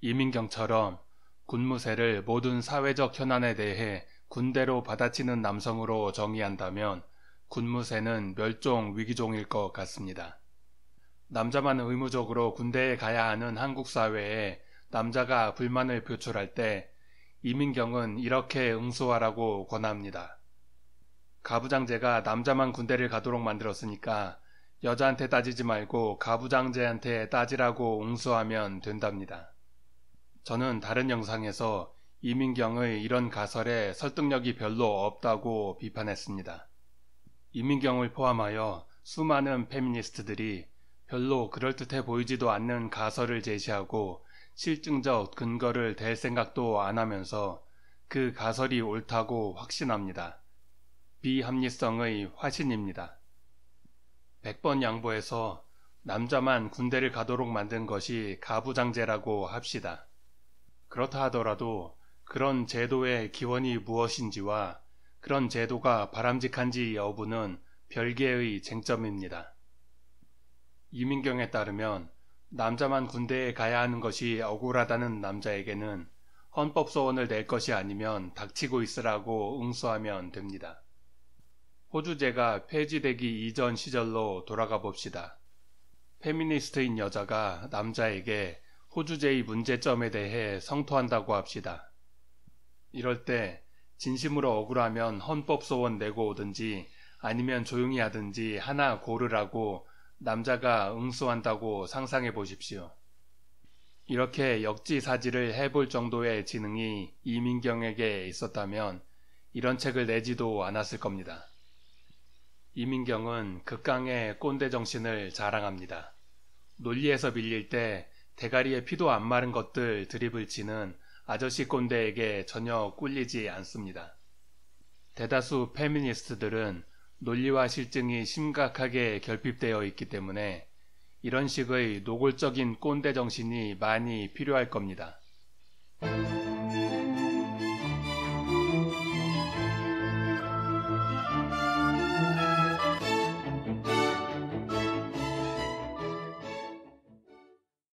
이민경처럼 군무새를 모든 사회적 현안에 대해 군대로 받아치는 남성으로 정의한다면 군무새는 멸종 위기종일 것 같습니다. 남자만 의무적으로 군대에 가야 하는 한국 사회에 남자가 불만을 표출할 때 이민경은 이렇게 응수하라고 권합니다. 가부장제가 남자만 군대를 가도록 만들었으니까 여자한테 따지지 말고 가부장제한테 따지라고 응수하면 된답니다. 저는 다른 영상에서 이민경의 이런 가설에 설득력이 별로 없다고 비판했습니다. 이민경을 포함하여 수많은 페미니스트들이 별로 그럴듯해 보이지도 않는 가설을 제시하고 실증적 근거를 댈 생각도 안 하면서 그 가설이 옳다고 확신합니다. 비합리성의 화신입니다. 100번 양보해서 남자만 군대를 가도록 만든 것이 가부장제라고 합시다. 그렇다 하더라도 그런 제도의 기원이 무엇인지와 그런 제도가 바람직한지 여부는 별개의 쟁점입니다. 이민경에 따르면 남자만 군대에 가야 하는 것이 억울하다는 남자에게는 헌법소원을 낼 것이 아니면 닥치고 있으라고 응수하면 됩니다. 호주제가 폐지되기 이전 시절로 돌아가 봅시다. 페미니스트인 여자가 남자에게 호주제의 문제점에 대해 성토한다고 합시다. 이럴 때 진심으로 억울하면 헌법소원 내고 오든지 아니면 조용히 하든지 하나 고르라고 남자가 응수한다고 상상해 보십시오. 이렇게 역지사지를 해볼 정도의 지능이 이민경에게 있었다면 이런 책을 내지도 않았을 겁니다. 이민경은 극강의 꼰대 정신을 자랑합니다. 논리에서 밀릴 때 대가리에 피도 안 마른 것들 드립을 치는 아저씨 꼰대에게 전혀 꿀리지 않습니다. 대다수 페미니스트들은 논리와 실증이 심각하게 결핍되어 있기 때문에 이런 식의 노골적인 꼰대 정신이 많이 필요할 겁니다.